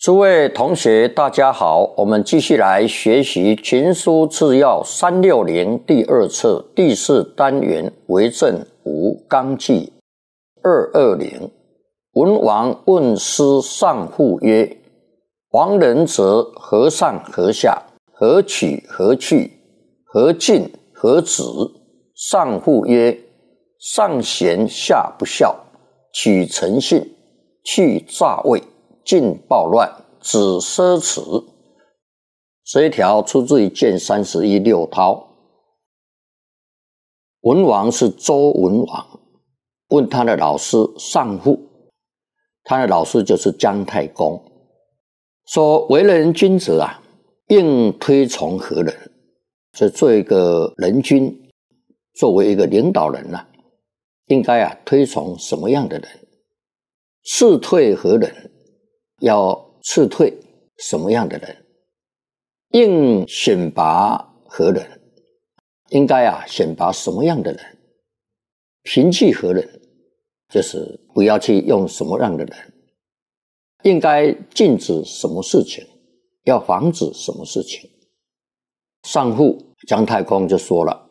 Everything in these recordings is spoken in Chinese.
诸位同学，大家好！我们继续来学习《群书治要》三六零第二册第四单元“为政无纲纪”。二二零，文王问师尚父曰：“王仁则何上何下？何取何去？何进何止？”尚父曰：“上贤下不孝，取诚信，去诈伪。”禁暴乱，止奢侈，这一条出自于《建三十一六韬》。文王是周文王，问他的老师上父，他的老师就是姜太公，说：“为人君者啊，应推崇何人？就做一个人君，作为一个领导人啊，应该啊推崇什么样的人？是退何人？”要斥退什么样的人？应选拔何人？应该啊，选拔什么样的人？平气何人？就是不要去用什么样的人？应该禁止什么事情？要防止什么事情？上户姜太公就说了：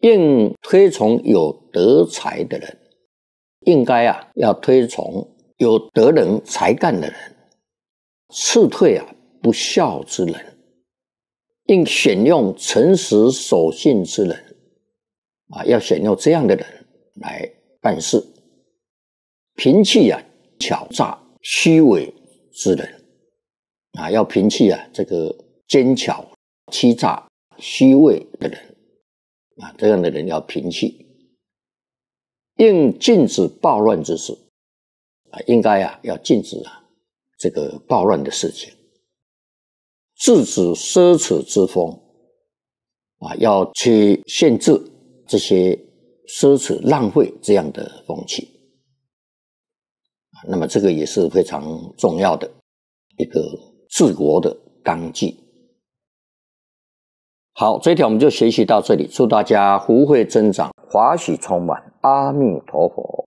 应推崇有德才的人。应该啊，要推崇。有德能才干的人，斥退啊不孝之人，应选用诚实守信之人，啊，要选用这样的人来办事。平气啊，巧诈虚伪之人，啊，要平气啊，这个奸巧欺诈虚伪的人，啊，这样的人要平气。应禁止暴乱之事。应该啊，要禁止啊，这个暴乱的事情，制止奢侈之风，啊，要去限制这些奢侈浪费这样的风气。那么这个也是非常重要的一个治国的纲纪。好，这一条我们就学习到这里。祝大家福慧增长，华喜充满，阿弥陀佛。